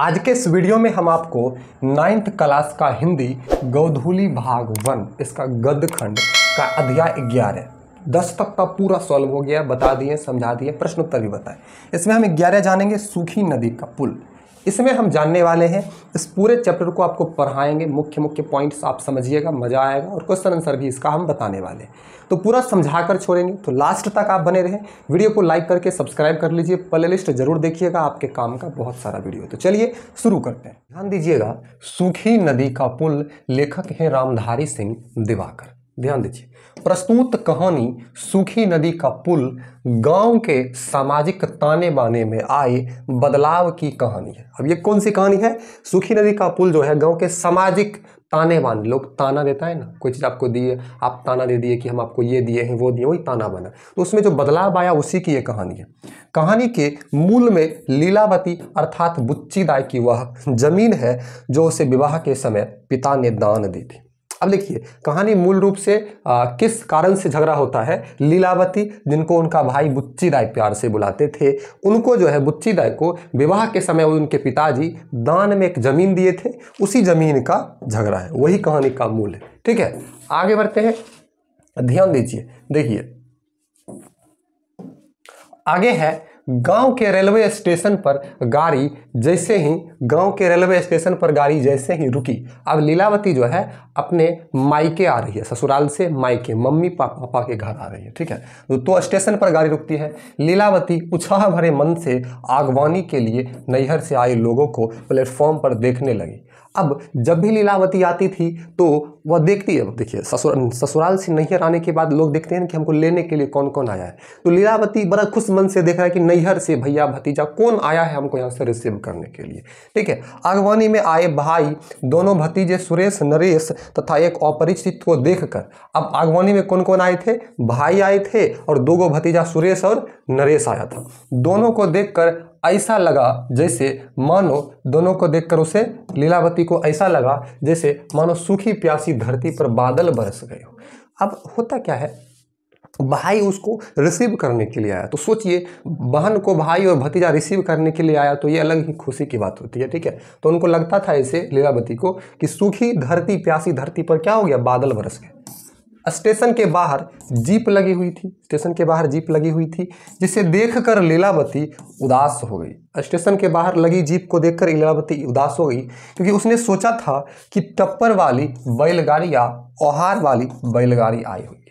आज के इस वीडियो में हम आपको नाइन्थ क्लास का हिंदी गौधूली भाग वन इसका गद्य खंड का अध्याय ग्यारह दस तक का पूरा सॉल्व हो गया बता दिए समझा दिए प्रश्न उत्तर भी बताए इसमें हम ग्यारह जानेंगे सूखी नदी का पुल इसमें हम जानने वाले हैं इस पूरे चैप्टर को आपको पढ़ाएंगे मुख्य मुख्य पॉइंट्स आप समझिएगा मज़ा आएगा और क्वेश्चन आंसर भी इसका हम बताने वाले हैं तो पूरा समझा कर छोड़ेंगे तो लास्ट तक आप बने रहें वीडियो को लाइक करके सब्सक्राइब कर लीजिए प्ले लिस्ट जरूर देखिएगा आपके काम का बहुत सारा वीडियो तो चलिए शुरू करते हैं ध्यान दीजिएगा सूखी नदी का पुल लेखक हैं रामधारी सिंह दिवाकर ध्यान दीजिए प्रस्तुत कहानी सूखी नदी का पुल गांव के सामाजिक ताने बाने में आए बदलाव की कहानी है अब ये कौन सी कहानी है सूखी नदी का पुल जो है गांव के सामाजिक ताने बाने लोग ताना देता है ना कोई चीज़ आपको दिए आप ताना दे दिए कि हम आपको ये दिए हैं वो दिए वही ताना बना तो उसमें जो बदलाव आया उसी की ये कहानी है कहानी के मूल में लीलावती अर्थात बुच्ची दाई की वह जमीन है जो उसे विवाह के समय पिता ने दान दी थी अब देखिए कहानी मूल रूप से आ, किस कारण से झगड़ा होता है लीलावती जिनको उनका भाई बुच्ची राय प्यार से बुलाते थे उनको जो है बुच्ची राय को विवाह के समय उनके पिताजी दान में एक जमीन दिए थे उसी जमीन का झगड़ा है वही कहानी का मूल है ठीक है आगे बढ़ते हैं ध्यान दीजिए देखिए आगे है गांव के रेलवे स्टेशन पर गाड़ी जैसे ही गांव के रेलवे स्टेशन पर गाड़ी जैसे ही रुकी अब लीलावती जो है अपने मायके आ रही है ससुराल से मायके मम्मी पा, पापा के घर आ रही है ठीक है तो, तो स्टेशन पर गाड़ी रुकती है लीलावती उत्साह भरे मन से आगवानी के लिए नैहर से आए लोगों को प्लेटफॉर्म पर देखने लगी अब जब भी लीलावती आती थी तो वह देखती है देखिए ससुर ससुराल से नैहर आने के बाद लोग देखते हैं कि हमको लेने के लिए कौन कौन आया है तो लीलावती बड़ा खुश मन से देख रहा है कि नैहर से भैया भतीजा कौन आया है हमको यहाँ से रिसीव करने के लिए ठीक है आगवानी में आए भाई दोनों भतीजे सुरेश नरेश तथा एक अपरिचित को देख कर अब आगवानी में कौन कौन आए थे भाई आए थे और दो भतीजा सुरेश और नरेश आया था दोनों को देख ऐसा लगा जैसे मानो दोनों को देखकर उसे लीलावती को ऐसा लगा जैसे मानो सूखी प्यासी धरती पर बादल बरस गए हो अब होता क्या है भाई उसको रिसीव करने के लिए आया तो सोचिए बहन को भाई और भतीजा रिसीव करने के लिए आया तो ये अलग ही खुशी की बात होती है ठीक है तो उनको लगता था ऐसे लीलावती को कि सूखी धरती प्यासी धरती पर क्या हो गया बादल बरस गए स्टेशन के बाहर जीप लगी हुई थी स्टेशन के बाहर जीप लगी हुई थी जिसे देखकर लीलावती उदास हो गई स्टेशन के बाहर लगी जीप को देखकर लीलावती उदास हो गई क्योंकि उसने सोचा था कि टप्पर वाली बैलगाड़ी या ओहार वाली बैलगाड़ी आई होगी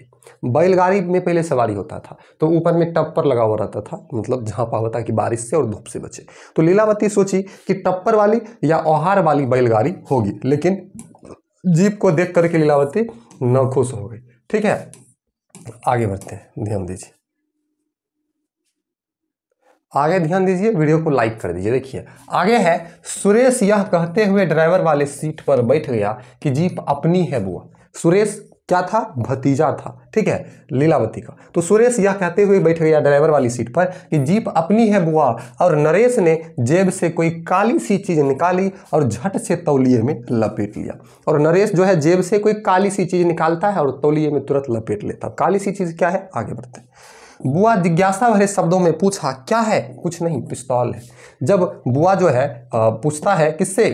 बैलगाड़ी में पहले सवारी होता था तो ऊपर में टप्पर लगा हुआ रहता था मतलब जहाँ पा होता कि बारिश से और धूप से बचे तो लीलावती सोची कि टप्पर वाली या ओहार वाली बैलगाड़ी होगी लेकिन जीप को देख करके लीलावती नाखुश हो गई ठीक है आगे बढ़ते हैं ध्यान दीजिए आगे ध्यान दीजिए वीडियो को लाइक कर दीजिए देखिए आगे है सुरेश यह कहते हुए ड्राइवर वाले सीट पर बैठ गया कि जीप अपनी है बुआ सुरेश क्या था भतीजा था ठीक है लीलावती का तो सुरेश यह कहते हुए बैठ गया ड्राइवर वाली सीट पर कि जीप अपनी है बुआ और नरेश ने जेब से कोई काली सी चीज़ निकाली और झट से तौलिए में लपेट लिया और नरेश जो है जेब से कोई काली सी चीज़ निकालता है और तौलिए में तुरंत लपेट लेता काली सी चीज़ क्या है आगे बढ़ते हैं बुआ जिज्ञासा भरे शब्दों में पूछा क्या है कुछ नहीं पिस्तौल है जब बुआ जो है पूछता है किससे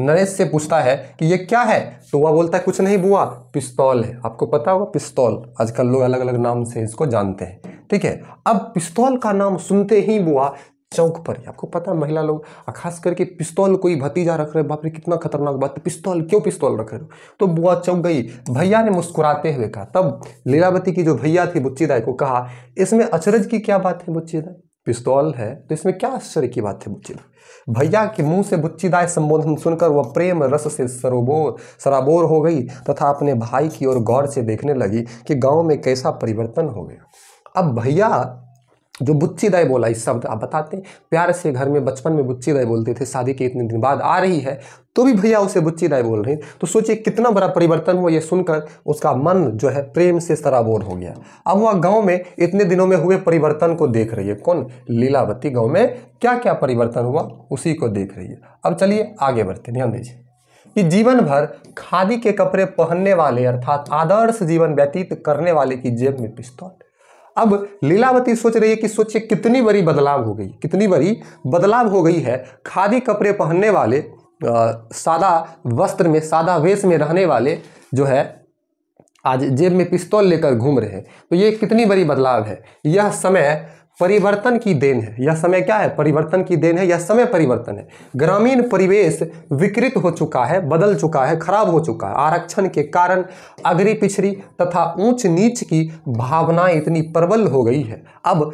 नरेश से पूछता है कि ये क्या है तो वह बोलता है कुछ नहीं बुआ पिस्तौल है आपको पता होगा पिस्तौल आजकल लोग अलग अलग नाम से इसको जानते हैं ठीक है अब पिस्तौल का नाम सुनते ही बुआ चौंक पर आपको पता है महिला लोग खास करके पिस्तौल कोई भतीजा रख रहे बाप रे कितना खतरनाक बात है पिस्तौल क्यों पिस्तौल रख रहे हो तो बुआ चौंक गई भैया ने मुस्कुराते हुए कहा तब लीलावती की जो भैया थी बुच्चीदाई को कहा इसमें अचरज की क्या बात है बुच्चीदाई पिस्तौल है तो इसमें क्या आश्चर्य की बात है बुच्चीदाई भैया हम्म। के मुंह से बुच्चीदाय संबोधन सुनकर वह प्रेम रस से सरोबोर सराबोर हो गई तथा अपने भाई की ओर गौर से देखने लगी कि गांव में कैसा परिवर्तन हो गया अब भैया जो बुच्ची दाई बोला इस शब्द आप बताते हैं प्यार से घर में बचपन में बुच्ची दाई बोलते थे शादी के इतने दिन बाद आ रही है तो भी भैया उसे बुच्ची दाई बोल रहे हैं तो सोचिए कितना बड़ा परिवर्तन हुआ ये सुनकर उसका मन जो है प्रेम से सराबोर हो गया अब वह गांव में इतने दिनों में हुए परिवर्तन को देख रही है कौन लीलावती गाँव में क्या क्या परिवर्तन हुआ उसी को देख रही है अब चलिए आगे बढ़ते ध्यान दीजिए कि जीवन भर खादी के कपड़े पहनने वाले अर्थात आदर्श जीवन व्यतीत करने वाले की जेब में पिस्तौल अब लीलावती सोच रही है कि सोचिए कितनी बड़ी बदलाव हो गई कितनी बड़ी बदलाव हो गई है खादी कपड़े पहनने वाले आ, सादा वस्त्र में सादा वेश में रहने वाले जो है आज जेब में पिस्तौल लेकर घूम रहे हैं तो ये कितनी बड़ी बदलाव है यह समय परिवर्तन की देन है यह समय क्या है परिवर्तन की देन है यह समय परिवर्तन है ग्रामीण परिवेश विकृत हो चुका है बदल चुका है खराब हो चुका है आरक्षण के कारण अगरी पिछड़ी तथा ऊंच नीच की भावनाएं इतनी प्रबल हो गई है अब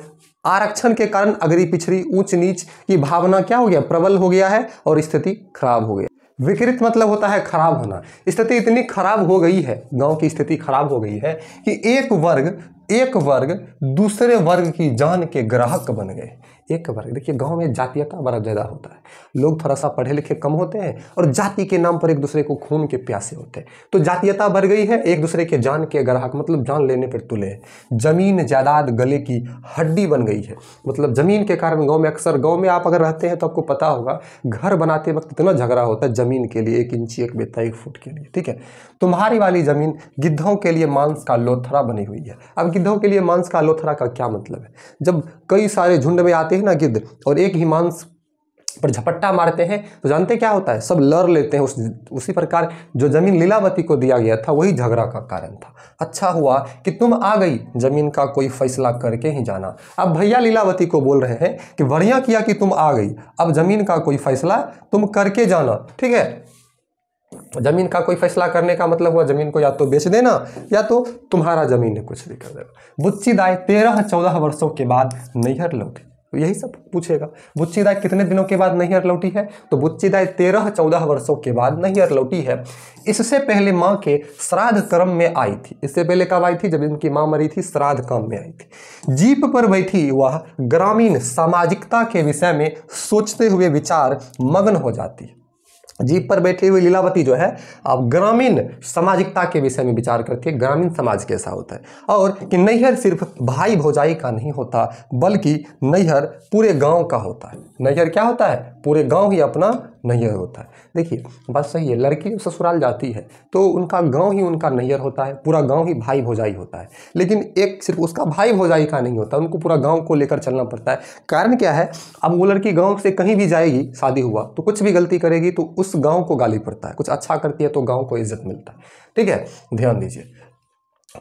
आरक्षण के कारण अगरी पिछड़ी ऊंच नीच की भावना क्या हो गया प्रबल हो गया है और स्थिति खराब हो गया विकृत मतलब होता है खराब होना स्थिति इतनी खराब हो गई है गांव की स्थिति खराब हो गई है कि एक वर्ग एक वर्ग दूसरे वर्ग की जान के ग्राहक बन गए एक वर्ग देखिए गांव में जातीयता बड़ा ज़्यादा होता है लोग थोड़ा सा पढ़े लिखे कम होते हैं और जाति के नाम पर एक दूसरे को खून के प्यासे होते हैं तो जातीयता बढ़ गई है एक दूसरे के जान के ग्राहक मतलब जान लेने पर तुले हैं ज़मीन जायदाद गले की हड्डी बन गई है मतलब ज़मीन के कारण गाँव में अक्सर गाँव में आप अगर रहते हैं तो आपको पता होगा घर बनाते वक्त इतना झगड़ा होता है ज़मीन के लिए एक इंची एक बेता एक फुट के लिए ठीक है तुम्हारी वाली ज़मीन गिद्धों के लिए मांस का लोथरा बनी हुई है अब गिद्धों के लिए मांस का लोथरा का क्या मतलब है जब कई सारे झुंड में आते हैं ना गिद्ध और एक ही मांस पर झपट्टा मारते हैं तो जानते क्या होता है सब लड़ लेते हैं उस उसी प्रकार जो ज़मीन लीलावती को दिया गया था वही झगड़ा का कारण था अच्छा हुआ कि तुम आ गई ज़मीन का कोई फैसला करके ही जाना अब भैया लीलावती को बोल रहे हैं कि बढ़िया किया कि तुम आ गई अब ज़मीन का कोई फैसला तुम करके जाना ठीक है ज़मीन का कोई फैसला करने का मतलब हुआ ज़मीन को या तो बेच देना या तो तुम्हारा ज़मीन है कुछ भी कर देना बुच्ची दाय तेरह चौदह वर्षों के बाद नैहर लौटी तो यही सब पूछेगा बुच्ची दाय कितने दिनों के बाद नैहर लौटी है तो बुच्ची दाय तेरह चौदह वर्षों के बाद नैहर लौटी है इससे पहले माँ के श्राद्ध क्रम में आई थी इससे पहले कब आई थी जब इनकी माँ मरी थी श्राद्ध क्रम में आई थी जीप पर बैठी वह ग्रामीण सामाजिकता के विषय में सोचते हुए विचार मग्न हो जाती है जीप पर बैठी हुई लीलावती जो है अब ग्रामीण सामाजिकता के विषय में विचार करती है ग्रामीण समाज कैसा होता है और कि नैहर सिर्फ भाई भौजाई का नहीं होता बल्कि नैहर पूरे गांव का होता है नैहर क्या होता है पूरे गांव ही अपना नैहर होता है देखिए बात सही है लड़की ससुराल जाती है तो उनका गांव ही उनका नैहर होता है पूरा गांव ही भाई भौजाई होता है लेकिन एक सिर्फ उसका भाई भौजाई का नहीं होता उनको पूरा गांव को लेकर चलना पड़ता है कारण क्या है अब वो लड़की गाँव से कहीं भी जाएगी शादी हुआ तो कुछ भी गलती करेगी तो उस गाँव को गाली पड़ता है कुछ अच्छा करती है तो गाँव को इज्जत मिलता है ठीक है ध्यान दीजिए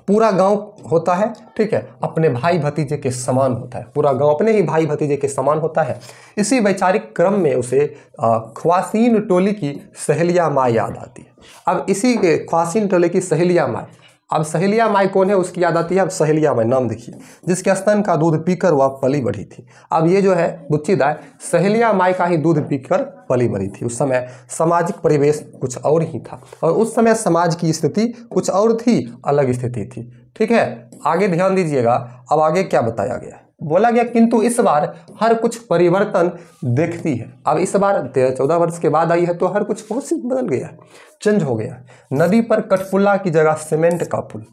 पूरा गांव होता है ठीक है अपने भाई भतीजे के समान होता है पूरा गांव अपने ही भाई भतीजे के समान होता है इसी वैचारिक क्रम में उसे ख्वासीन टोली की सहेलिया माँ याद आती है अब इसी के ख्वासीन टोली की सहेलिया माँ अब सहेलिया माई कौन है उसकी याद आती है अब सहेलिया माई नाम देखिए जिसके स्तन का दूध पीकर वह पली बढ़ी थी अब ये जो है बुच्चीदाय सहेलिया माई का ही दूध पीकर पली बढ़ी थी उस समय सामाजिक परिवेश कुछ और ही था और उस समय समाज की स्थिति कुछ और थी अलग स्थिति थी ठीक है आगे ध्यान दीजिएगा अब आगे क्या बताया गया बोला गया किंतु इस बार हर कुछ परिवर्तन देखती है अब इस बार तेरह चौदह वर्ष के बाद आई है तो हर कुछ बहुत सी बदल गया चेंज हो गया नदी पर कठपुल्ला की जगह सीमेंट का पुल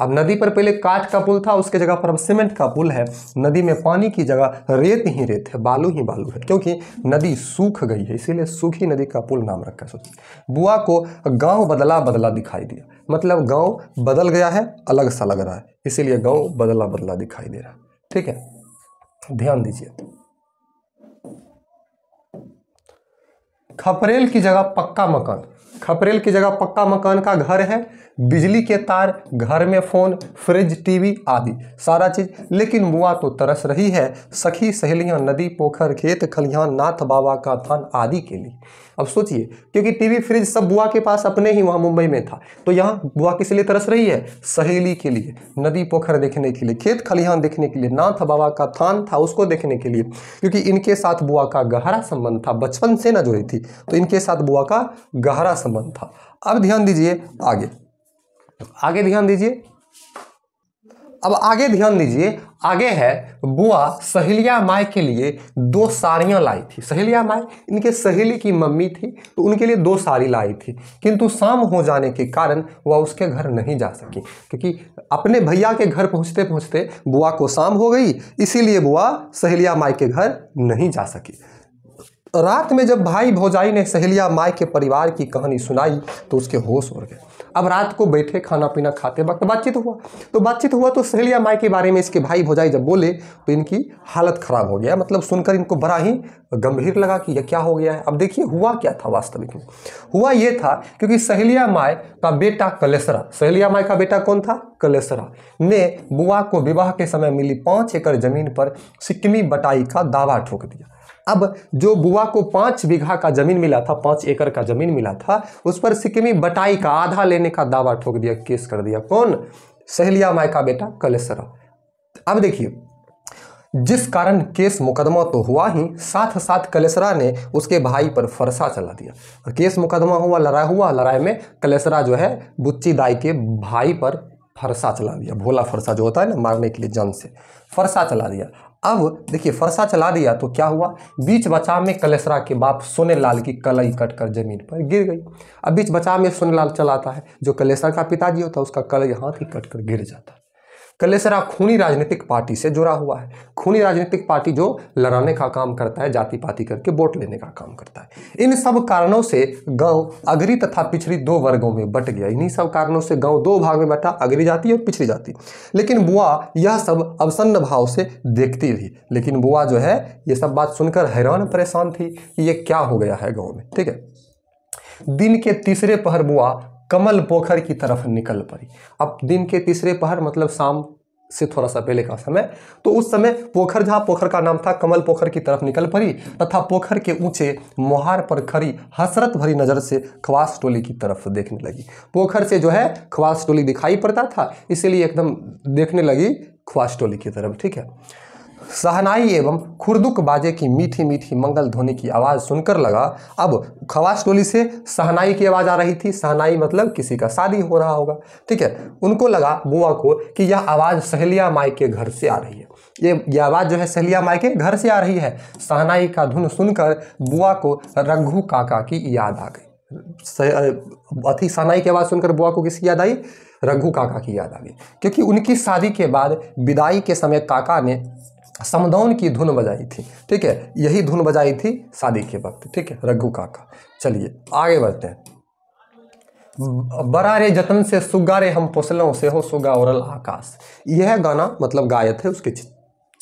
अब नदी पर पहले काट का पुल था उसके जगह पर अब सीमेंट का पुल है नदी में पानी की जगह रेत ही रेत है बालू ही बालू है क्योंकि नदी सूख गई है इसीलिए सूखी नदी का पुल नाम रखा है बुआ को गांव बदला बदला दिखाई दिया मतलब गांव बदल गया है अलग सा लग रहा है इसीलिए गांव बदला बदला दिखाई दे रहा है ठीक है ध्यान दीजिए खपरेल की जगह पक्का मकान खपरेल की जगह पक्का मकान का घर है बिजली के तार घर में फ़ोन फ्रिज टीवी आदि सारा चीज लेकिन मुआ तो तरस रही है सखी सहेलियां नदी पोखर खेत खलिहान नाथ बाबा का थान आदि के लिए अब सोचिए क्योंकि टीवी फ्रिज सब बुआ के पास अपने ही वहाँ मुंबई में था तो यहाँ बुआ किस लिए तरस रही है सहेली के लिए नदी पोखर देखने के लिए खेत खलिहान देखने के लिए नाथ बाबा का थान था उसको देखने के लिए क्योंकि इनके साथ बुआ का गहरा संबंध था बचपन से ना जुड़ी थी तो इनके साथ बुआ का गहरा संबंध था अब ध्यान दीजिए आगे आगे ध्यान दीजिए अब आगे ध्यान दीजिए आगे है बुआ सहेलिया माई के लिए दो साड़ियाँ लाई थी सहेलिया माई इनके सहेली की मम्मी थी तो उनके लिए दो साड़ी लाई थी किंतु शाम हो जाने के कारण वह उसके घर नहीं जा सकी क्योंकि अपने भैया के घर पहुंचते पहुंचते बुआ को शाम हो गई इसीलिए बुआ सहेलिया माई के घर नहीं जा सकी रात में जब भाई भौजाई ने सहेलिया माय के परिवार की कहानी सुनाई तो उसके होश उड़ गए अब रात को बैठे खाना पीना खाते वक्त बातचीत हुआ तो बातचीत हुआ तो सहेलिया माई के बारे में इसके भाई भौजाई जब बोले तो इनकी हालत ख़राब हो गया मतलब सुनकर इनको बड़ा ही गंभीर लगा कि यह क्या हो गया है अब देखिए हुआ क्या था वास्तविक में हुआ ये था क्योंकि सहेलिया माए का बेटा कलेसरा सहेलिया माए का बेटा कौन था कलेसरा ने बुआ को विवाह के समय मिली पाँच एकड़ जमीन पर सिक्किमी बटाई का दावा ठोक दिया अब जो बुआ को पाँच बीघा का जमीन मिला था पाँच एकड़ का जमीन मिला था उस पर सिक्किमी बटाई का आधा लेने का दावा ठोक दिया केस कर दिया कौन सहेलिया माय का बेटा कलेसरा अब देखिए जिस कारण केस मुकदमा तो हुआ ही साथ साथ कलेसरा ने उसके भाई पर फरसा चला दिया और केस मुकदमा हुआ लड़ाई हुआ लड़ाई में कलेसरा जो है बुच्ची दाई के भाई पर फरसा चला दिया भोला फरसा जो होता है ना मारने के लिए जंग से फरसा चला दिया अब देखिए फरसा चला दिया तो क्या हुआ बीच बचाव में कलेसरा के बाप सोनेलाल की कलई कटकर जमीन पर गिर गई अब बीच बचाव में सोनेलाल चलाता है जो कलेसरा का पिताजी होता है उसका कलई हाथ ही कटकर गिर जाता है कलेसरा खूनी राजनीतिक पार्टी से जुड़ा हुआ है खूनी राजनीतिक पार्टी जो लड़ाने का काम करता है जाति पाति करके वोट लेने का काम करता है इन सब कारणों से गांव अगरी तथा पिछड़ी दो वर्गों में बट गया इन्हीं सब कारणों से गांव दो भाग में बैठा अगरी जाति और पिछड़ी जाति लेकिन बुआ यह सब अवसन्न भाव से देखती रही लेकिन बुआ जो है ये सब बात सुनकर हैरान परेशान थी कि ये क्या हो गया है गाँव में ठीक है दिन के तीसरे पहर बुआ कमल पोखर की तरफ निकल पड़ी अब दिन के तीसरे पहर मतलब शाम से थोड़ा सा पहले का समय तो उस समय पोखर जहाँ पोखर का नाम था कमल पोखर की तरफ निकल पड़ी तथा पोखर के ऊंचे मोहार पर खड़ी हसरत भरी नज़र से खवास टोली की तरफ देखने लगी पोखर से जो है ख्वास टोली दिखाई पड़ता था इसीलिए एकदम देखने लगी ख्वास टोली की तरफ ठीक है सहनाई एवं खुरदुक बाजे की मीठी मीठी मंगल ध्वनि की आवाज़ सुनकर लगा अब खवास टोली से सहनाई की आवाज़ आ रही थी सहनाई मतलब किसी का शादी हो रहा होगा ठीक है उनको लगा बुआ को कि यह आवाज़ सहलिया माई के घर से आ रही है ये ये आवाज़ जो है सहलिया माई के घर से आ रही है सहनाई का धुन सुनकर बुआ को रघु काका की याद आ गई अथी सहनाई की आवाज़ सुनकर बुआ को किसकी याद आई रघु काका की याद आ गई क्योंकि उनकी शादी के बाद विदाई के समय काका ने समदौन की धुन बजाई थी ठीक है यही धुन बजाई थी शादी के वक्त ठीक है रघु काका चलिए आगे बढ़ते हैं बड़ा रे जतन से सुगारे हम पोसलों से हो सुगा औरल आकाश यह गाना मतलब गायक है उसके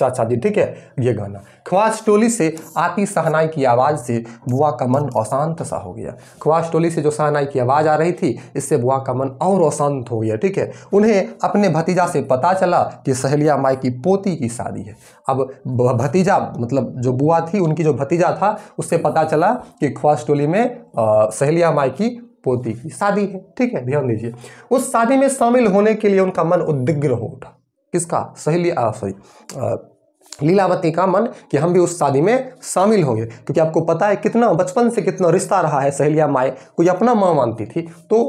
चाचा जी ठीक है ये गाना ख्वास टोली से आती सहनाई की आवाज़ से बुआ का मन अशांत सा हो गया ख्वास टोली से जो सहनाई की आवाज़ आ रही थी इससे बुआ का मन और अशांत हो गया ठीक है उन्हें अपने भतीजा से पता चला कि सहेलिया माई की पोती की शादी है अब भतीजा मतलब जो बुआ थी उनकी जो भतीजा था उससे पता चला कि ख्वास टोली में सहेलिया माई की पोती की शादी है ठीक है ध्यान दीजिए उस शादी में शामिल होने के लिए उनका मन उद्विग्न हो उठा किसका सहेली सॉरी लीलावती का मन कि हम भी उस शादी में शामिल होंगे क्योंकि आपको पता है कितना बचपन से कितना रिश्ता रहा है सहेलिया माए कोई अपना माँ मानती थी तो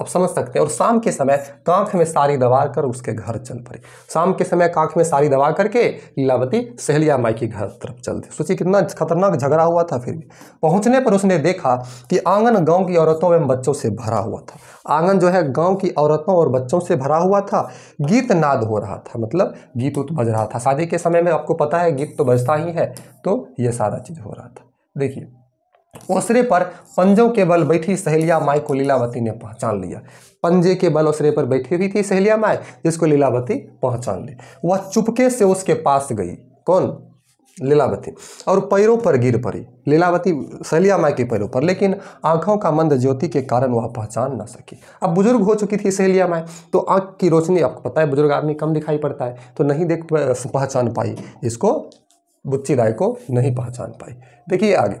आप समझ सकते हैं और शाम के समय कांख में सारी दबा कर उसके घर चल पड़े शाम के समय कांख में सारी दबा करके लीलावती सहेलिया माई के घर तरफ चल दी सोचिए कितना खतरनाक झगड़ा हुआ था फिर भी पहुँचने पर उसने देखा कि आंगन गाँव की औरतों एवं बच्चों से भरा हुआ था आंगन जो है गाँव की औरतों और बच्चों से भरा हुआ था गीत नाद हो रहा था मतलब गीत उत बज रहा था शादी के समय में आपको पता है गीत तो बजता ही है तो ये सारा चीज़ हो रहा था देखिए ओसरे पर पंजों के बल बैठी सहेलिया माई को लीलावती ने पहचान लिया पंजे के बल ओसरे पर बैठी हुई थी सहेलिया माई जिसको लीलावती पहचान ली वह चुपके से उसके पास गई कौन लीलावती और पैरों पर गिर पड़ी लीलावती सहेलिया माई के पैरों पर लेकिन आंखों का मंद ज्योति के कारण वह पहचान न सकी अब बुजुर्ग हो चुकी थी सहेलिया माई तो आंख की रोशनी आपको पता है बुजुर्ग आदमी कम दिखाई पड़ता है तो नहीं देख पहचान पाई इसको बुच्ची राय को नहीं पहचान पाई देखिए आगे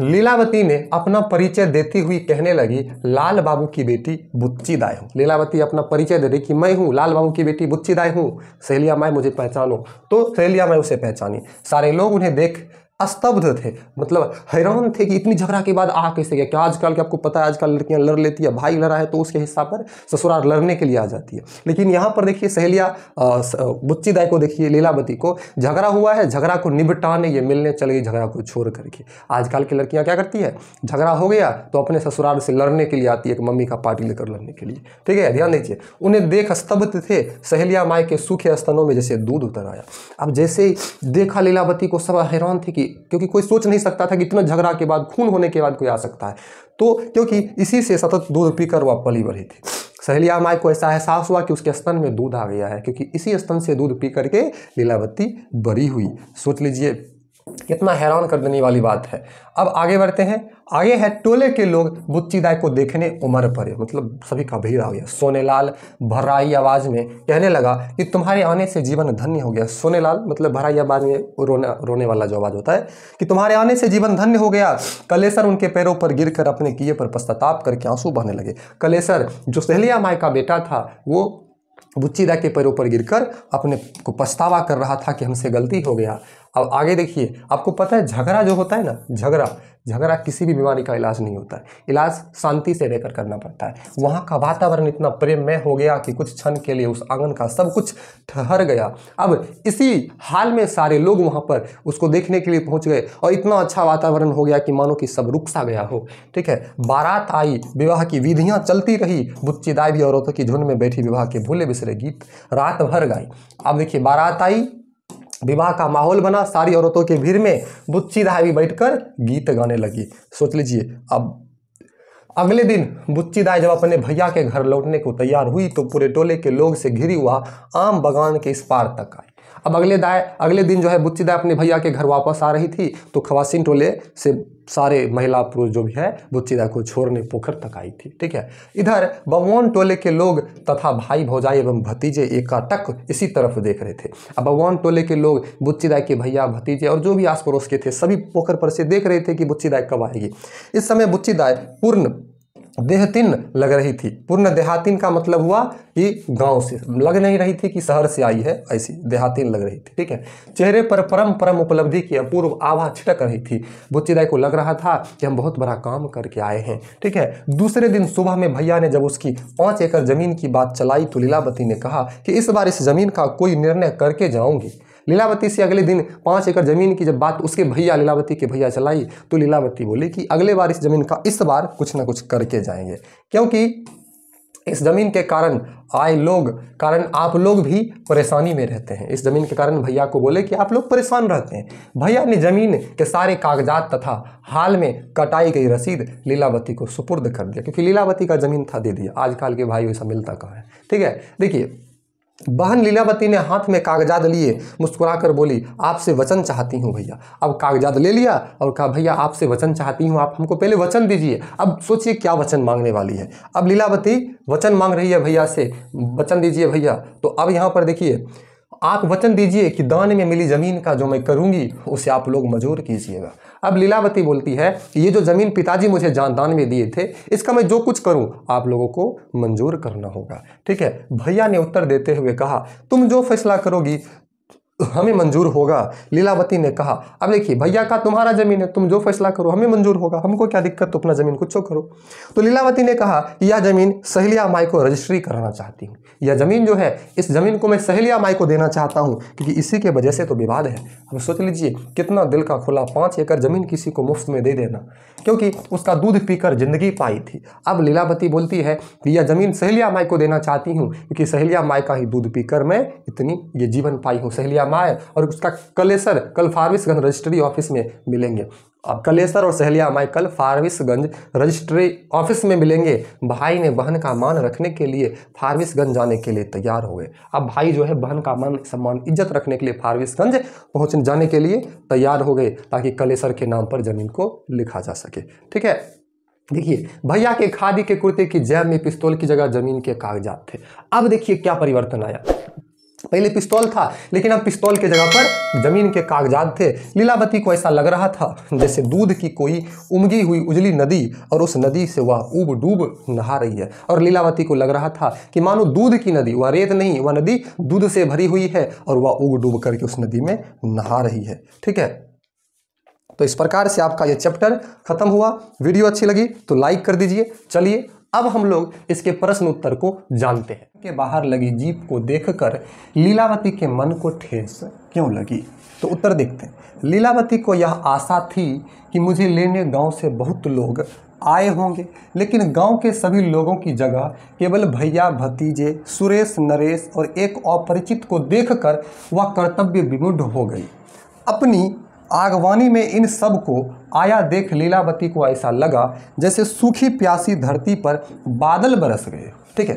लीलावती ने अपना परिचय देती हुई कहने लगी लाल बाबू की बेटी बुच्ची दाय हूँ लीलावती अपना परिचय दे रही कि मैं हूँ लाल बाबू की बेटी बुच्ची दाय हूँ सहेलिया माए मुझे पहचानो तो सहेलिया माए उसे पहचानी सारे लोग उन्हें देख स्तब्ध थे मतलब हैरान थे कि इतनी झगड़ा के बाद आ कैसे गया क्या आजकल के आपको पता है आजकल लड़कियां लड़ लेती है भाई लड़ा है तो उसके हिस्सा पर ससुराल लड़ने के लिए आ जाती है लेकिन यहाँ पर देखिए सहेलिया बुच्ची दाई को देखिए लीलावती को झगड़ा हुआ है झगड़ा को निपटाने ये मिलने चले गई झगड़ा को छोड़ करके आजकल की लड़कियाँ क्या करती है झगड़ा हो गया तो अपने ससुराल से लड़ने के लिए आती है मम्मी का पार्टी लेकर लड़ने के लिए ठीक है ध्यान दीजिए उन्हें देख स्तब्ध थे सहेलिया माई के सूखे स्तनों में जैसे दूध उतर आया अब जैसे देखा लीलावती को सब हैरान थे कि क्योंकि कोई सोच नहीं सकता था कि इतना झगड़ा के बाद खून होने के बाद कोई आ सकता है तो क्योंकि इसी से सतत दूध पीकर वह पली बढ़ी थी सहेलिया माई को ऐसा एहसास हुआ कि उसके स्तन में दूध आ गया है क्योंकि इसी स्तन से दूध पी करके लीलावती बड़ी हुई सोच लीजिए इतना हैरान कर देने वाली बात है अब आगे बढ़ते हैं आगे है टोले के लोग दाई को देखने उमर पड़े मतलब सभी का भीड़ आ गया सोनेलाल भराई आवाज़ में कहने लगा कि तुम्हारे आने से जीवन धन्य हो गया सोनेलाल मतलब भराई आवाज़ में रोना रोने वाला जो आवाज़ होता है कि तुम्हारे आने से जीवन धन्य हो गया कलेसर उनके पैरों पर गिर कर अपने किए पर पश्चाताप करके आंसू बहने लगे कलेसर जो सहलिया माई का बेटा था वो बुच्चीदा के पैरों पर गिरकर अपने को पछतावा कर रहा था कि हमसे गलती हो गया अब आगे देखिए आपको पता है झगड़ा जो होता है ना झगड़ा झगड़ा किसी भी बीमारी का इलाज नहीं होता है इलाज शांति से रहकर करना पड़ता है वहाँ का वातावरण इतना प्रेममय हो गया कि कुछ क्षण के लिए उस आंगन का सब कुछ ठहर गया अब इसी हाल में सारे लोग वहाँ पर उसको देखने के लिए पहुँच गए और इतना अच्छा वातावरण हो गया कि मानो कि सब रुक सा गया हो ठीक है बारात आई विवाह की विधियाँ चलती रही बुच्चीदाई भी औरतों की झुंड में बैठी विवाह के भूले बिसरे गीत रात भर गाई अब देखिए बारात आई विवाह का माहौल बना सारी औरतों की भीड़ में बुच्ची दाई भी बैठकर गीत गाने लगी सोच लीजिए अब अगले दिन बुच्ची दाई जब अपने भैया के घर लौटने को तैयार हुई तो पूरे टोले के लोग से घिरी हुआ आम बगान के इस पार तक आई अब अगले दाय अगले दिन जो है बुच्ची दाय अपने भैया के घर वापस आ रही थी तो खवासिन टोले से सारे महिला पुरुष जो भी है बुच्ची दाय को छोड़ने पोखर तक आई थी ठीक है इधर बमोन टोले के लोग तथा भाई भौजाई एवं भतीजे एकाटक इसी तरफ देख रहे थे अब बमोन टोले के लोग बुच्ची दाय के भैया भतीजे और जो भी आस पड़ोस के थे सभी पोखर पर से देख रहे थे कि बुच्ची दाय कब आएगी इस समय बुच्ची दाय पूर्ण देहतिन लग रही थी पूर्ण देहातिन का मतलब हुआ कि गांव से लग नहीं रही थी कि शहर से आई है ऐसी देहातिन लग रही थी ठीक है चेहरे पर परम परम उपलब्धि की अपूर्व आभा छिटक रही थी राय को लग रहा था कि हम बहुत बड़ा काम करके आए हैं ठीक है दूसरे दिन सुबह में भैया ने जब उसकी पाँच एकड़ जमीन की बात चलाई तो लीलावती ने कहा कि इस बार इस जमीन का कोई निर्णय करके जाऊंगी लीलावती से अगले दिन पाँच एकड़ जमीन की जब बात उसके भैया लीलावती के भैया चलाई तो लीलावती बोली कि अगले बार इस जमीन का इस बार कुछ ना कुछ करके जाएंगे क्योंकि इस ज़मीन के कारण आए लोग कारण आप लोग भी परेशानी में रहते हैं इस ज़मीन के कारण भैया को बोले कि आप लोग परेशान रहते हैं भैया ने ज़मीन के सारे कागजात तथा हाल में कटाई गई रसीद लीलावती को सुपुर्द कर दिया क्योंकि लीलावती का ज़मीन था दे दिया आजकल के भाई वैसा मिलता कहाँ है ठीक है देखिए बहन लीलावती ने हाथ में कागजात लिए मुस्कुराकर बोली आपसे वचन चाहती हूँ भैया अब कागजात ले लिया और कहा भैया आपसे वचन चाहती हूँ आप हमको पहले वचन दीजिए अब सोचिए क्या वचन मांगने वाली है अब लीलावती वचन मांग रही है भैया से वचन दीजिए भैया तो अब यहाँ पर देखिए आप वचन दीजिए कि दान में मिली जमीन का जो मैं करूंगी उसे आप लोग मजूर कीजिएगा अब लीलावती बोलती है कि ये जो जमीन पिताजी मुझे जान दान में दिए थे इसका मैं जो कुछ करूं आप लोगों को मंजूर करना होगा ठीक है भैया ने उत्तर देते हुए कहा तुम जो फैसला करोगी हमें मंजूर होगा लीलावती ने कहा अब देखिए भैया का तुम्हारा जमीन है तुम जो फैसला करो हमें मंजूर होगा हमको क्या दिक्कत तो अपना जमीन कुछ करो तो लीलावती ने कहा यह जमीन सहेलिया माई को रजिस्ट्री कराना चाहती हूँ यह जमीन जो है इस जमीन को मैं सहेलिया माई को देना चाहता हूँ क्योंकि इसी के वजह से तो विवाद है अब सोच लीजिए कितना दिल का खुला पाँच एकड़ जमीन किसी को मुफ्त में दे देना क्योंकि उसका दूध पीकर जिंदगी पाई थी अब लीलावती बोलती है कि यह जमीन सहेलिया माई को देना चाहती हूँ क्योंकि सहेलिया माई का ही दूध पीकर मैं इतनी ये जीवन पाई हूँ सहेलिया अमाय और उसका कलेसर कल फारविसगंज रजिस्ट्री ऑफिस में मिलेंगे अब कलेसर और सहलिया माई कल फारविसगंज रजिस्ट्री ऑफिस में मिलेंगे भाई ने बहन का मान रखने के लिए फारविसगंज जाने के लिए तैयार हुए अब भाई जो है बहन का मान सम्मान इज्जत रखने के लिए फारविसगंज पहुँचने जाने के लिए तैयार हो गए ताकि कलेसर के नाम पर जमीन को लिखा जा सके ठीक है देखिए भैया के खादी के कुर्ते की जैब में पिस्तौल की जगह जमीन के कागजात थे अब देखिए क्या परिवर्तन आया पहले पिस्तौल था लेकिन अब पिस्तौल के जगह पर जमीन के कागजात थे लीलावती को ऐसा लग रहा था जैसे दूध की कोई उमगी हुई उजली नदी और उस नदी से वह उब डूब नहा रही है और लीलावती को लग रहा था कि मानो दूध की नदी वह रेत नहीं वह नदी दूध से भरी हुई है और वह उग डूब करके उस नदी में नहा रही है ठीक है तो इस प्रकार से आपका यह चैप्टर खत्म हुआ वीडियो अच्छी लगी तो लाइक कर दीजिए चलिए अब हम लोग इसके प्रश्न उत्तर को जानते हैं के बाहर लगी जीप को देखकर लीलावती के मन को ठेस क्यों लगी तो उत्तर देखते हैं लीलावती को यह आशा थी कि मुझे लेने गांव से बहुत लोग आए होंगे लेकिन गांव के सभी लोगों की जगह केवल भैया भतीजे सुरेश नरेश और एक अपरिचित को देखकर वह कर्तव्य विमुढ़ हो गई अपनी आगवानी में इन सब को आया देख लीलावती को ऐसा लगा जैसे सूखी प्यासी धरती पर बादल बरस गए ठीक है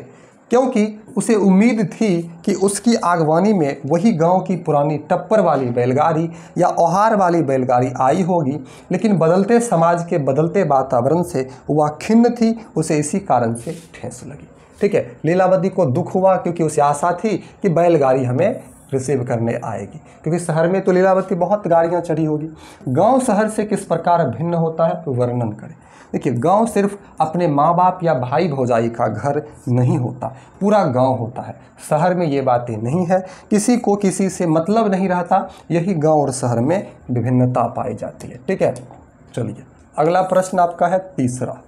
क्योंकि उसे उम्मीद थी कि उसकी आगवानी में वही गांव की पुरानी टप्पर वाली बैलगाड़ी या ओहार वाली बैलगाड़ी आई होगी लेकिन बदलते समाज के बदलते वातावरण से वह खिन्न थी उसे इसी कारण से ठेस लगी ठीक है लीलावती को दुख हुआ क्योंकि उसे आशा थी कि बैलगाड़ी हमें रिसीव करने आएगी क्योंकि शहर में तो लीलावती बहुत गाड़ियाँ चढ़ी होगी गांव शहर से किस प्रकार भिन्न होता है तो वर्णन करें देखिए गांव सिर्फ अपने माँ बाप या भाई भौजाई का घर नहीं होता पूरा गांव होता है शहर में ये बातें नहीं है किसी को किसी से मतलब नहीं रहता यही गांव और शहर में विभिन्नता पाई जाती है ठीक है चलिए अगला प्रश्न आपका है तीसरा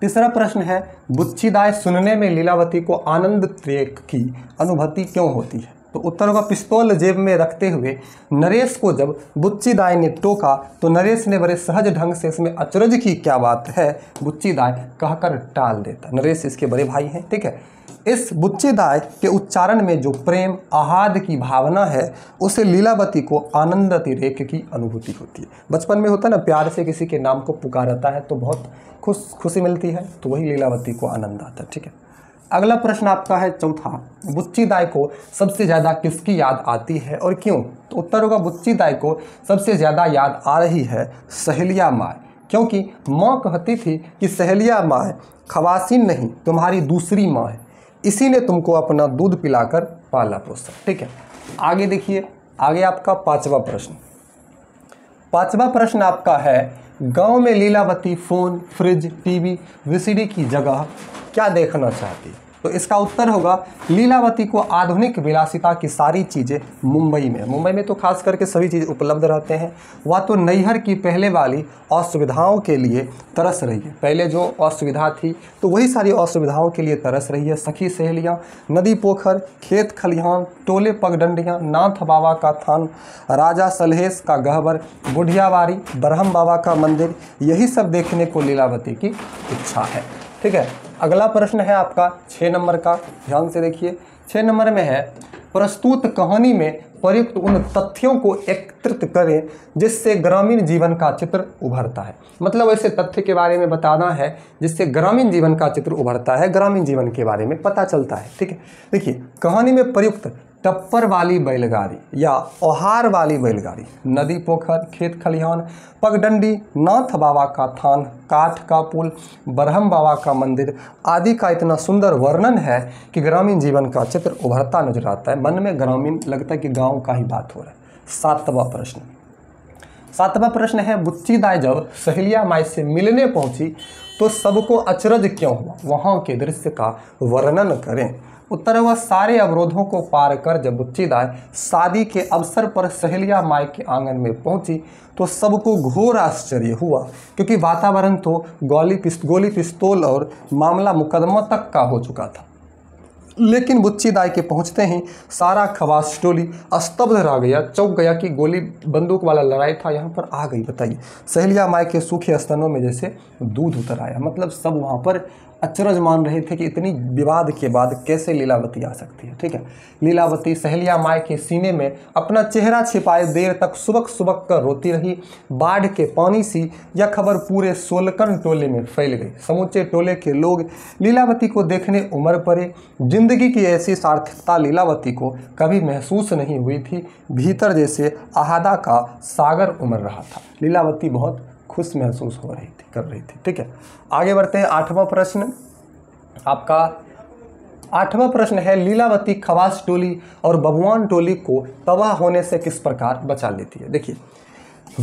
तीसरा प्रश्न है बुच्छीदाय सुनने में लीलावती को आनंद त्रेक की अनुभूति क्यों होती है तो उत्तर होगा पिस्तौल जेब में रखते हुए नरेश को जब बुच्चीदाई ने टोका तो नरेश ने बड़े सहज ढंग से इसमें अचरज की क्या बात है बुच्चीदाई कहकर टाल देता नरेश इसके बड़े भाई हैं ठीक है इस बुच्चेदाय के उच्चारण में जो प्रेम आहाद की भावना है उसे लीलावती को आनंद अतिरेक की अनुभूति होती है बचपन में होता है ना प्यार से किसी के नाम को पुकारता है तो बहुत खुश खुशी मिलती है तो वही लीलावती को आनंद आता है ठीक है अगला प्रश्न आपका है चौथा बुच्ची दाई को सबसे ज़्यादा किसकी याद आती है और क्यों तो उत्तर होगा बुच्ची दाई को सबसे ज़्यादा याद आ रही है सहेलिया माए क्योंकि माँ कहती थी कि सहेलिया माए खवासिन नहीं तुम्हारी दूसरी माँ है इसी ने तुमको अपना दूध पिलाकर पाला पोसा ठीक है आगे देखिए आगे आपका पाँचवा प्रश्न पाँचवा प्रश्न आपका है गांव में लीलावती फ़ोन फ्रिज टीवी वी की जगह क्या देखना चाहती तो इसका उत्तर होगा लीलावती को आधुनिक विलासिता की सारी चीज़ें मुंबई में मुंबई में तो खास करके सभी चीज़ उपलब्ध रहते हैं वह तो नैहर की पहले वाली असुविधाओं के लिए तरस रही है पहले जो असुविधा थी तो वही सारी असुविधाओं के लिए तरस रही है सखी सहेलियाँ नदी पोखर खेत खलिहान टोले पगडंडियाँ नाथ बाबा का थान राजा सलहेश का गहबर बुढ़ियावारी ब्रह्म बाबा का मंदिर यही सब देखने को लीलावती की इच्छा है ठीक है अगला प्रश्न है आपका छः नंबर का ध्यान से देखिए छः नंबर में है प्रस्तुत कहानी में प्रयुक्त उन तथ्यों को एकत्रित करें जिससे ग्रामीण जीवन का चित्र उभरता है मतलब ऐसे तथ्य के बारे में बताना है जिससे ग्रामीण जीवन का चित्र उभरता है ग्रामीण जीवन के बारे में पता चलता है ठीक है देखिए कहानी में प्रयुक्त टप्पर वाली बैलगाड़ी या ओहार वाली बैलगाड़ी नदी पोखर खेत खलिहान पगडंडी नाथ बाबा का थान काठ का पुल ब्रह्म बाबा का मंदिर आदि का इतना सुंदर वर्णन है कि ग्रामीण जीवन का चित्र उभरता नजर आता है मन में ग्रामीण लगता है कि गांव का ही बात हो रहा है सातवा प्रश्न सातवां प्रश्न है बुच्चीदाय जब सहेलिया माई से मिलने पहुंची तो सबको अचरज क्यों हुआ वहाँ के दृश्य का वर्णन करें उत्तर वह सारे अवरोधों को पार कर जब दाई शादी के अवसर पर सहेलिया माई के आंगन में पहुंची तो सबको घोर आश्चर्य हुआ क्योंकि वातावरण तो गोली पिस्त गोली पिस्तौल और मामला मुकदमा तक का हो चुका था लेकिन बुच्ची दाई के पहुंचते ही सारा खवास टोली स्तब्ध रह गया चौक गया कि गोली बंदूक वाला लड़ाई था यहाँ पर आ गई बताइए सहेलिया माई के सूखे स्तनों में जैसे दूध उतर आया मतलब सब वहाँ पर अचरज मान रहे थे कि इतनी विवाद के बाद कैसे लीलावती आ सकती है ठीक है लीलावती सहेलिया माए के सीने में अपना चेहरा छिपाए देर तक सुबक सुबक कर रोती रही बाढ़ के पानी सी यह खबर पूरे सोलकन टोले में फैल गई समूचे टोले के लोग लीलावती को देखने उमर पड़े जिंदगी की ऐसी सार्थकता लीलावती को कभी महसूस नहीं हुई थी भीतर जैसे अहादा का सागर उमर रहा था लीलावती बहुत खुश महसूस हो रही थी कर रही थी ठीक है आगे बढ़ते हैं आठवां प्रश्न आपका आठवां प्रश्न है लीलावती खवास टोली और भगवान टोली को तबाह होने से किस प्रकार बचा लेती है देखिए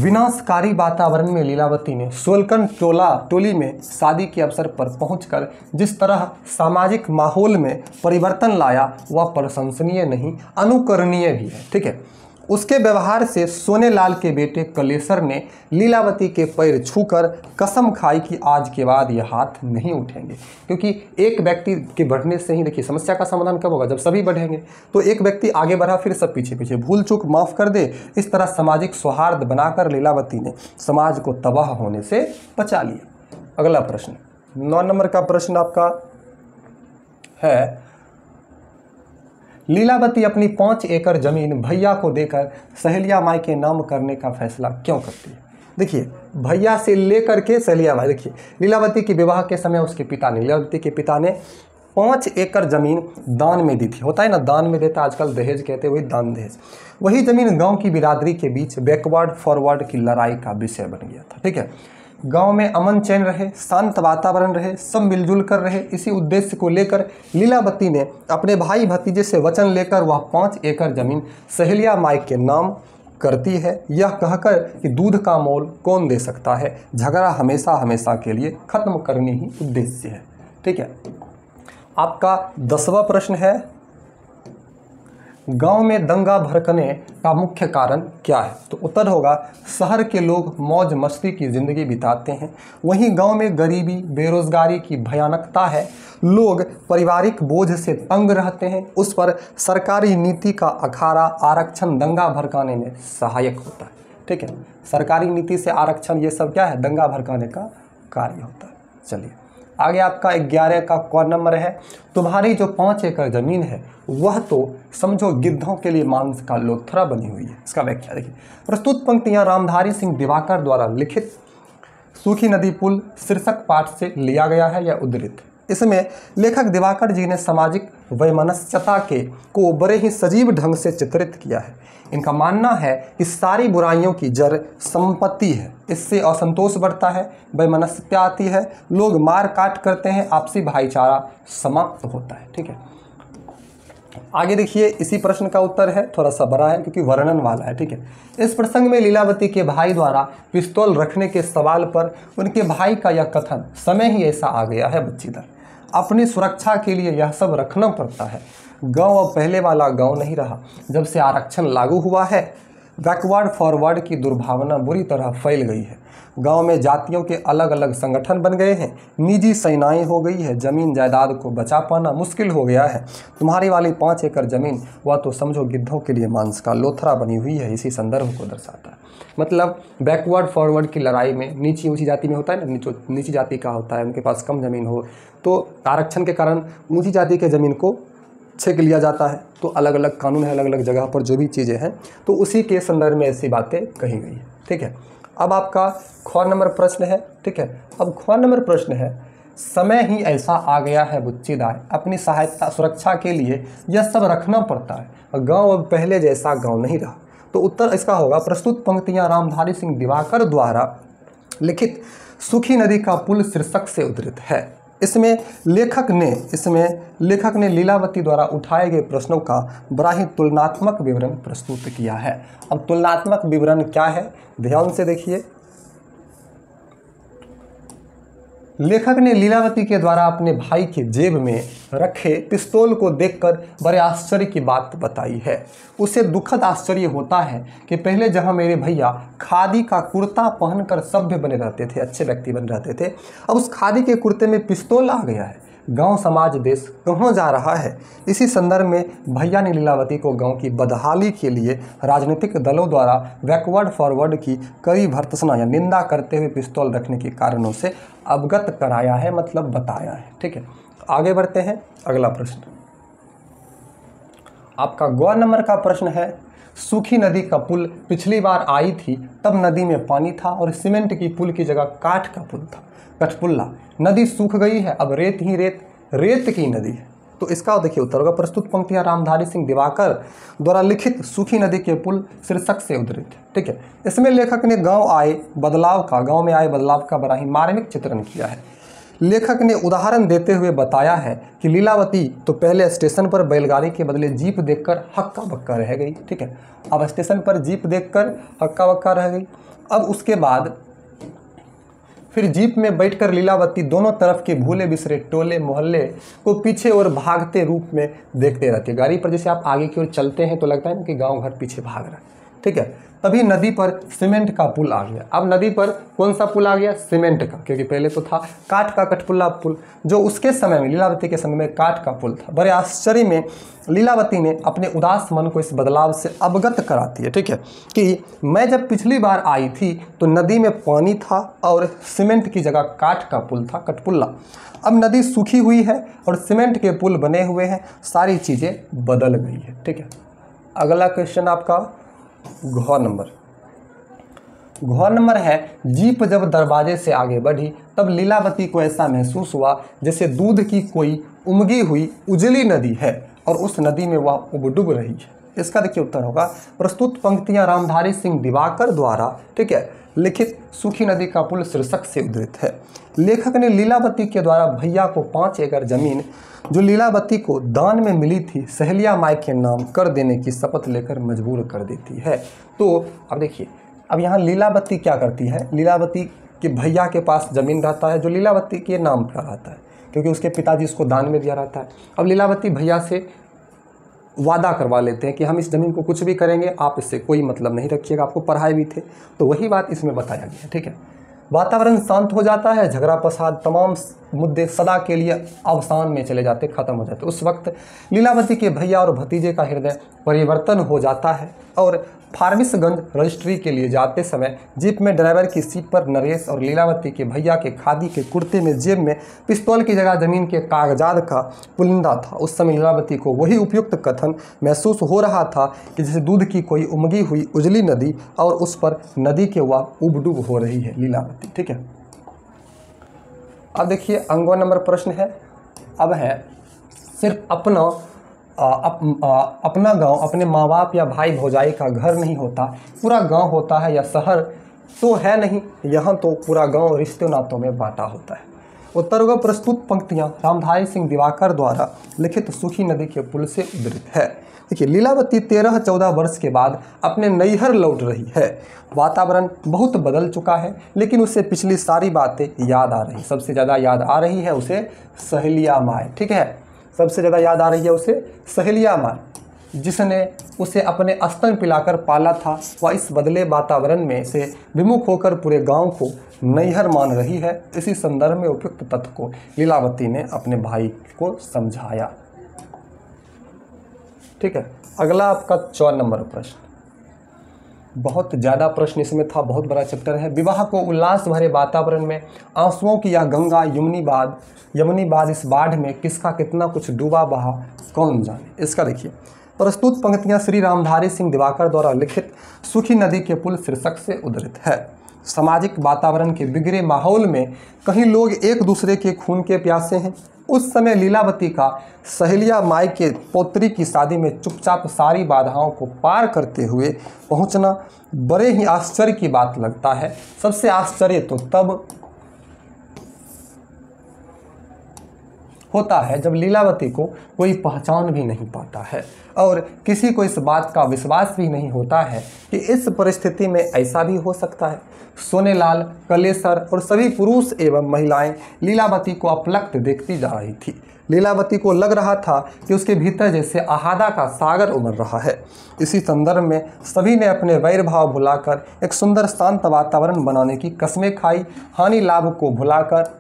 विनाशकारी वातावरण में लीलावती ने सोलकन टोला टोली में शादी के अवसर पर पहुंचकर जिस तरह सामाजिक माहौल में परिवर्तन लाया वह प्रशंसनीय नहीं अनुकरणीय भी है ठीक है उसके व्यवहार से सोनेलाल के बेटे कलेसर ने लीलावती के पैर छूकर कसम खाई कि आज के बाद ये हाथ नहीं उठेंगे क्योंकि एक व्यक्ति के बढ़ने से ही देखिए समस्या का समाधान कब होगा जब सभी बढ़ेंगे तो एक व्यक्ति आगे बढ़ा फिर सब पीछे पीछे भूल चूक माफ़ कर दे इस तरह सामाजिक सौहार्द बनाकर लीलावती ने समाज को तबाह होने से बचा लिया अगला प्रश्न नौ नंबर का प्रश्न आपका है लीलावती अपनी पाँच एकड़ जमीन भैया को देकर सहेलिया माई के नाम करने का फैसला क्यों करती है देखिए भैया से लेकर के सहेलिया माई देखिए लीलावती के विवाह के समय उसके पिता ने लीलावती के पिता ने पाँच एकड़ ज़मीन दान में दी थी होता है ना दान में देता आजकल दहेज कहते वही दान दहेज वही ज़मीन गांव की बिरादरी के बीच बैकवर्ड फॉरवर्ड की लड़ाई का विषय बन गया था ठीक है गांव में अमन चैन रहे शांत वातावरण रहे सब मिलजुल कर रहे इसी उद्देश्य को लेकर लीलावती ने अपने भाई भतीजे से वचन लेकर वह पाँच एकड़ जमीन सहेलिया माइक के नाम करती है यह कहकर कि दूध का मोल कौन दे सकता है झगड़ा हमेशा हमेशा के लिए खत्म करने ही उद्देश्य है ठीक है आपका दसवा प्रश्न है गांव में दंगा भड़कने का मुख्य कारण क्या है तो उत्तर होगा शहर के लोग मौज मस्ती की ज़िंदगी बिताते हैं वहीं गांव में गरीबी बेरोज़गारी की भयानकता है लोग पारिवारिक बोझ से तंग रहते हैं उस पर सरकारी नीति का अखाड़ा आरक्षण दंगा भड़काने में सहायक होता है ठीक है सरकारी नीति से आरक्षण ये सब क्या है दंगा भड़काने का कार्य होता है चलिए आगे आपका ग्यारह का कौन नंबर है तुम्हारी जो पाँच एकड़ ज़मीन है वह तो समझो गिद्धों के लिए मांस का लोथरा बनी हुई है इसका व्याख्या देखिए प्रस्तुत पंक्तियाँ रामधारी सिंह दिवाकर द्वारा लिखित सूखी नदी पुल शीर्षक पाठ से लिया गया है या उद्धृत इसमें लेखक दिवाकर जी ने सामाजिक वैमनस्यता के को बड़े ही सजीव ढंग से चित्रित किया है इनका मानना है कि सारी बुराइयों की जड़ संपत्ति है इससे असंतोष बढ़ता है वैमनस्यता आती है लोग मार काट करते हैं आपसी भाईचारा समाप्त होता है ठीक है आगे देखिए इसी प्रश्न का उत्तर है थोड़ा सा बड़ा है क्योंकि वर्णन वाला है ठीक है इस प्रसंग में लीलावती के भाई द्वारा पिस्तौल रखने के सवाल पर उनके भाई का यह कथन समय ही ऐसा आ गया है बच्चीदर अपनी सुरक्षा के लिए यह सब रखना पड़ता है गांव अब पहले वाला गांव नहीं रहा जब से आरक्षण लागू हुआ है बैकवर्ड फॉरवर्ड की दुर्भावना बुरी तरह फैल गई है गांव में जातियों के अलग अलग संगठन बन गए हैं निजी सेनाएं हो गई है ज़मीन जायदाद को बचा पाना मुश्किल हो गया है तुम्हारी वाली पाँच एकड़ ज़मीन वह तो समझो गिद्धों के लिए मांस का लोथरा बनी हुई है इसी संदर्भ को दर्शाता है मतलब बैकवर्ड फॉरवर्ड की लड़ाई में नीची ऊँची जाति में होता है ना नीचो नीची जाति का होता है उनके पास कम ज़मीन हो तो आरक्षण के कारण ऊँची जाति के ज़मीन को छेक लिया जाता है तो अलग अलग कानून है अलग अलग जगह पर जो भी चीज़ें हैं तो उसी के संदर्भ में ऐसी बातें कही गई हैं ठीक है अब आपका ख नंबर प्रश्न है ठीक है अब ख नंबर प्रश्न है समय ही ऐसा आ गया है बुच्चीदार अपनी सहायता सुरक्षा के लिए यह सब रखना पड़ता है गांव अब पहले जैसा गांव नहीं रहा तो उत्तर इसका होगा प्रस्तुत पंक्तियां रामधारी सिंह दिवाकर द्वारा लिखित सुखी नदी का पुल शीर्षक से उद्धृत है इसमें लेखक ने इसमें लेखक ने लीलावती द्वारा उठाए गए प्रश्नों का बड़ा ही तुलनात्मक विवरण प्रस्तुत किया है अब तुलनात्मक विवरण क्या है ध्यान से देखिए लेखक ने लीलावती के द्वारा अपने भाई के जेब में रखे पिस्तौल को देखकर बड़े आश्चर्य की बात बताई है उसे दुखद आश्चर्य होता है कि पहले जहां मेरे भैया खादी का कुर्ता पहनकर सभ्य बने रहते थे अच्छे व्यक्ति बने रहते थे अब उस खादी के कुर्ते में पिस्तौल आ गया है गांव समाज देश कहाँ जा रहा है इसी संदर्भ में भैया ने लीलावती को गांव की बदहाली के लिए राजनीतिक दलों द्वारा बैकवर्ड फॉरवर्ड की कई भर्तसना या निंदा करते हुए पिस्तौल रखने के कारणों से अवगत कराया है मतलब बताया है ठीक है आगे बढ़ते हैं अगला प्रश्न आपका गौ नंबर का प्रश्न है सूखी नदी का पुल पिछली बार आई थी तब नदी में पानी था और सीमेंट की पुल की जगह काठ का पुल था कठपुल्ला नदी सूख गई है अब रेत ही रेत रेत की नदी है तो इसका देखिए उत्तर होगा प्रस्तुत पंक्तियां रामधारी सिंह दिवाकर द्वारा लिखित सूखी नदी के पुल शीर्षक से है ठीक है इसमें लेखक ने गांव आए बदलाव का गांव में आए बदलाव का बड़ा ही मार्मिक चित्रण किया है लेखक ने उदाहरण देते हुए बताया है कि लीलावती तो पहले स्टेशन पर बैलगाड़ी के बदले जीप देखकर हक्का बक्का रह गई ठीक है अब स्टेशन पर जीप देखकर हक्का बक्का रह गई अब उसके बाद फिर जीप में बैठकर लीलावती दोनों तरफ के भूले बिसरे टोले मोहल्ले को पीछे और भागते रूप में देखते रहते गाड़ी पर जैसे आप आगे की ओर चलते हैं तो लगता है ना कि गांव घर पीछे भाग रहा है ठीक है तभी नदी पर सीमेंट का पुल आ गया अब नदी पर कौन सा पुल आ गया सीमेंट का क्योंकि पहले तो था काट का कठपुल्ला पुल जो उसके समय में लीलावती के समय में काट का पुल था बड़े आश्चर्य में लीलावती ने अपने उदास मन को इस बदलाव से अवगत कराती है ठीक है कि मैं जब पिछली बार आई थी तो नदी में पानी था और सीमेंट की जगह काठ का पुल था कठपुल्ला अब नदी सूखी हुई है और सीमेंट के पुल बने हुए हैं सारी चीज़ें बदल गई है ठीक है अगला क्वेश्चन आपका घ नंबर घ नंबर है जीप जब दरवाजे से आगे बढ़ी तब लीलावती को ऐसा महसूस हुआ जैसे दूध की कोई उमगी हुई उजली नदी है और उस नदी में वह उबडूब रही है इसका देखिए उत्तर होगा प्रस्तुत पंक्तियां रामधारी सिंह दिवाकर द्वारा ठीक है लिखित सूखी नदी का पुल शीर्षक से उद्धृत है लेखक ने लीलावती के द्वारा भैया को पाँच एकड़ जमीन जो लीलावती को दान में मिली थी सहलिया माई के नाम कर देने की शपथ लेकर मजबूर कर देती है तो अब देखिए अब यहाँ लीलावती क्या करती है लीलावती के भैया के पास ज़मीन रहता है जो लीलावती के नाम पर रहता है क्योंकि उसके पिताजी उसको दान में दिया रहता है अब लीलावती भैया से वादा करवा लेते हैं कि हम इस ज़मीन को कुछ भी करेंगे आप इससे कोई मतलब नहीं रखिएगा आपको पढ़ाए भी थे तो वही बात इसमें बताया गया ठीक है वातावरण शांत हो जाता है झगड़ा प्रसाद तमाम मुद्दे सदा के लिए अवसान में चले जाते खत्म हो जाते उस वक्त लीलावती के भैया और भतीजे का हृदय परिवर्तन हो जाता है और फारबिसगंज रजिस्ट्री के लिए जाते समय जीप में ड्राइवर की सीट पर नरेश और लीलावती के भैया के खादी के कुर्ते में जेब में पिस्तौल की जगह ज़मीन के कागजात का पुलिंदा था उस समय लीलावती को वही उपयुक्त कथन महसूस हो रहा था कि जैसे दूध की कोई उमगी हुई उजली नदी और उस पर नदी के वह उबडूब हो रही है लीलावती ठीक है अब देखिए अंगवा नंबर प्रश्न है अब है सिर्फ अपना अप, अपना गांव अपने माँ बाप या भाई भौजाई का घर नहीं होता पूरा गांव होता है या शहर तो है नहीं यहाँ तो पूरा गांव रिश्ते नातों में बांटा होता है उत्तर व प्रस्तुत पंक्तियाँ रामधारी सिंह दिवाकर द्वारा लिखित सुखी नदी के पुल से उदृत है देखिए लीलावती तेरह चौदह वर्ष के बाद अपने नैहर लौट रही है वातावरण बहुत बदल चुका है लेकिन उसे पिछली सारी बातें याद आ रही सबसे ज़्यादा याद आ रही है उसे सहेलिया माए ठीक है सबसे ज़्यादा याद आ रही है उसे सहेलिया माँ जिसने उसे अपने स्तन पिलाकर पाला था वह इस बदले वातावरण में से विमुख होकर पूरे गांव को नैहर मान रही है इसी संदर्भ में उपयुक्त तथ्य को लीलावती ने अपने भाई को समझाया ठीक है अगला आपका चौ नंबर प्रश्न बहुत ज़्यादा प्रश्न इसमें था बहुत बड़ा चैप्टर है विवाह को उल्लास भरे वातावरण में आंसुओं की या गंगा यमुनी बाद यमुनी बाद इस बाढ़ में किसका कितना कुछ डूबा बहा कौन जाने इसका देखिए प्रस्तुत पंक्तियाँ श्री रामधारी सिंह दिवाकर द्वारा लिखित सुखी नदी के पुल शीर्षक से उदृत है सामाजिक वातावरण के बिगड़े माहौल में कहीं लोग एक दूसरे के खून के प्यासे हैं उस समय लीलावती का सहेलिया माई के पोत्री की शादी में चुपचाप सारी बाधाओं को पार करते हुए पहुंचना बड़े ही आश्चर्य की बात लगता है सबसे आश्चर्य तो तब होता है जब लीलावती को कोई पहचान भी नहीं पाता है और किसी को इस बात का विश्वास भी नहीं होता है कि इस परिस्थिति में ऐसा भी हो सकता है सोनेलाल कलेसर और सभी पुरुष एवं महिलाएं लीलावती को अपलक्त देखती जा रही थी लीलावती को लग रहा था कि उसके भीतर जैसे अहादा का सागर उमड़ रहा है इसी संदर्भ में सभी ने अपने वैर भाव भुलाकर एक सुंदर शांत वातावरण बनाने की कस्में खाई हानि लाभ को भुलाकर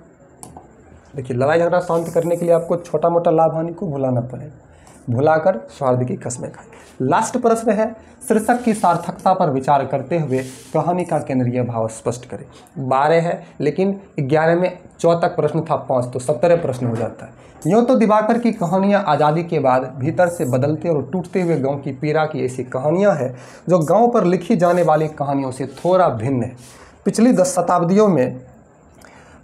देखिए लड़ाई झगड़ा शांत करने के लिए आपको छोटा मोटा लाभ हानि को भुलाना पड़ेगा भुलाकर स्वार्थ की कस्में खाए लास्ट प्रश्न है शीर्षक की सार्थकता पर विचार करते हुए कहानी का केंद्रीय भाव स्पष्ट करें बारह है लेकिन ग्यारह में चौथक प्रश्न था पाँच तो सत्रह प्रश्न हो जाता है यूँ तो दिवाकर की कहानियाँ आज़ादी के बाद भीतर से बदलते और टूटते हुए गांव की पीड़ा की ऐसी कहानियाँ हैं जो गांव पर लिखी जाने वाली कहानियों से थोड़ा भिन्न है पिछली दस शताब्दियों में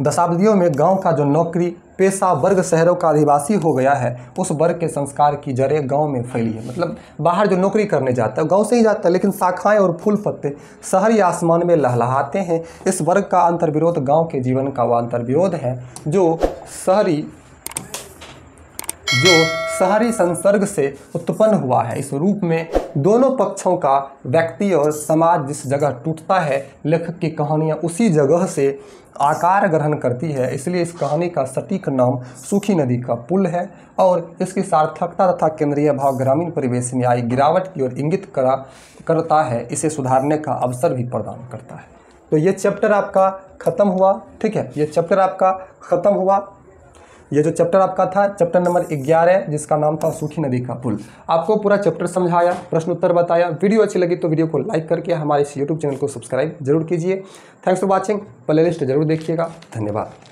दशाब्दियों में गांव का जो नौकरी पेशा वर्ग शहरों का आदिवासी हो गया है उस वर्ग के संस्कार की जड़ें गांव में फैली है मतलब बाहर जो नौकरी करने जाता है गांव से ही जाता है लेकिन शाखाएं और फूल पत्ते शहर या आसमान में लहलहाते हैं इस वर्ग का अंतर्विरोध गाँव के जीवन का वह अंतर्विरोध है जो शहरी जो शहरी संसर्ग से उत्पन्न हुआ है इस रूप में दोनों पक्षों का व्यक्ति और समाज जिस जगह टूटता है लेखक की कहानियाँ उसी जगह से आकार ग्रहण करती है इसलिए इस कहानी का सटीक नाम सूखी नदी का पुल है और इसकी सार्थकता तथा केंद्रीय भाव ग्रामीण परिवेश में आई गिरावट की ओर इंगित करा करता है इसे सुधारने का अवसर भी प्रदान करता है तो ये चैप्टर आपका ख़त्म हुआ ठीक है ये चैप्टर आपका ख़त्म हुआ ये जो चैप्टर आपका था चैप्टर नंबर ग्यारह जिसका नाम था सूखी नदी का पुल आपको पूरा चैप्टर समझाया प्रश्न उत्तर बताया वीडियो अच्छी लगी तो वीडियो को लाइक करके हमारे इस यूट्यूब चैनल को सब्सक्राइब जरूर कीजिए थैंक्स फॉर वॉचिंग प्ले जरूर देखिएगा धन्यवाद